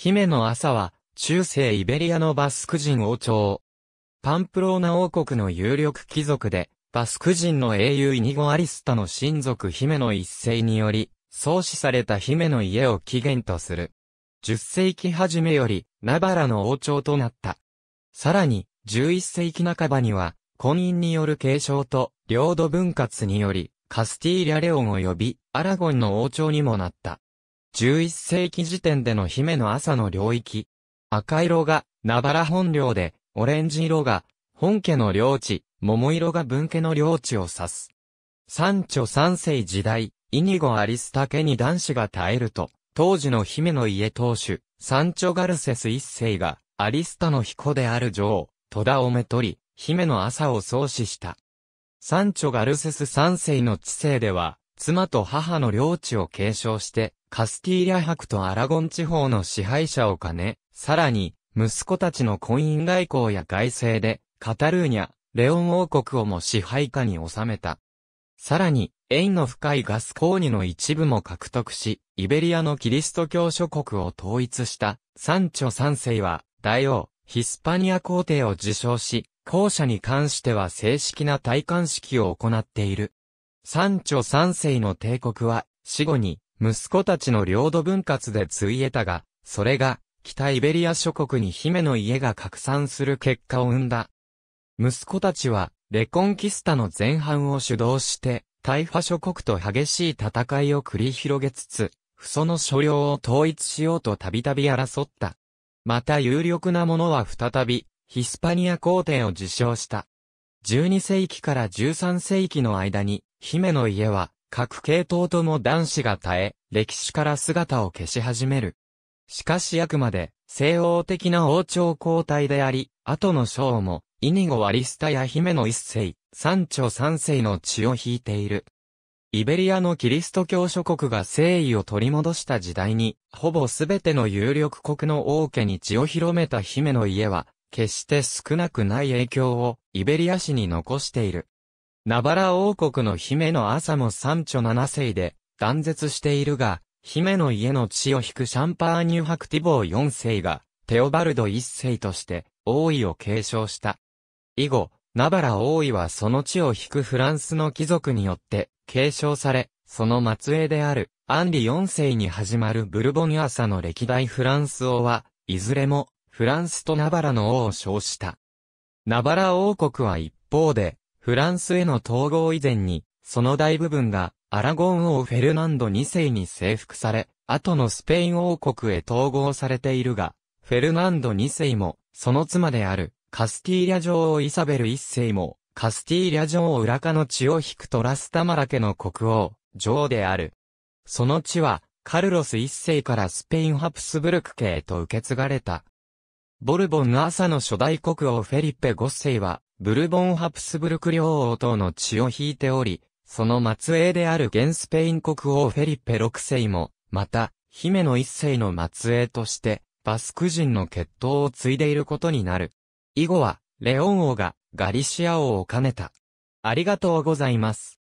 姫の朝は、中世イベリアのバスク人王朝。パンプローナ王国の有力貴族で、バスク人の英雄イニゴ・アリスタの親族姫の一世により、創始された姫の家を起源とする。10世紀初めより、ナバラの王朝となった。さらに、11世紀半ばには、婚姻による継承と、領土分割により、カスティーリャ・レオン及び、アラゴンの王朝にもなった。11世紀時点での姫の朝の領域。赤色が、ナバラ本領で、オレンジ色が、本家の領地、桃色が分家の領地を指す。三著三世時代、イニゴアリスタ家に男子が耐えると、当時の姫の家当主、三ンガルセス一世が、アリスタの彦である女王、戸田をめとり、姫の朝を創始した。三ンガルセス三世の治世では、妻と母の領地を継承して、カスティーリャ博とアラゴン地方の支配者を兼ね、さらに、息子たちの婚姻外交や外政で、カタルーニャ、レオン王国をも支配下に収めた。さらに、縁の深いガスコーニの一部も獲得し、イベリアのキリスト教諸国を統一した、サンチョ三世は、大王、ヒスパニア皇帝を受賞し、後者に関しては正式な戴冠式を行っている。サンチョ三世の帝国は、死後に、息子たちの領土分割でついえたが、それが、北イベリア諸国に姫の家が拡散する結果を生んだ。息子たちは、レコンキスタの前半を主導して、大破諸国と激しい戦いを繰り広げつつ、その所領を統一しようとたびたび争った。また有力な者は再び、ヒスパニア皇帝を受賞した。12世紀から13世紀の間に、姫の家は、各系統とも男子が絶え、歴史から姿を消し始める。しかしあくまで、西欧的な王朝交代であり、後の章も、イニゴ・アリスタや姫の一世、三朝三世の血を引いている。イベリアのキリスト教諸国が誠意を取り戻した時代に、ほぼすべての有力国の王家に血を広めた姫の家は、決して少なくない影響をイベリア市に残している。ナバラ王国の姫の朝も三女七世で断絶しているが、姫の家の血を引くシャンパーニュ・ハクティボー四世が、テオバルド一世として王位を継承した。以後、ナバラ王位はその地を引くフランスの貴族によって継承され、その末裔であるアンリ4世に始まるブルボニュアサの歴代フランス王は、いずれもフランスとナバラの王を称した。ナバラ王国は一方で、フランスへの統合以前に、その大部分がアラゴン王フェルナンド2世に征服され、後のスペイン王国へ統合されているが、フェルナンド2世も、その妻である、カスティーリャ女王イサベル1世も、カスティーリャ女王裏家の血を引くトラスタマラ家の国王、女王である。その地は、カルロス1世からスペインハプスブルク家へと受け継がれた。ボルボン朝の初代国王フェリッペ5世は、ブルボン・ハプスブルク両王等の血を引いており、その末裔である現スペイン国王フェリペ6世も、また、姫の一世の末裔として、バスク人の血統を継いでいることになる。以後は、レオン王がガリシア王を兼ねた。ありがとうございます。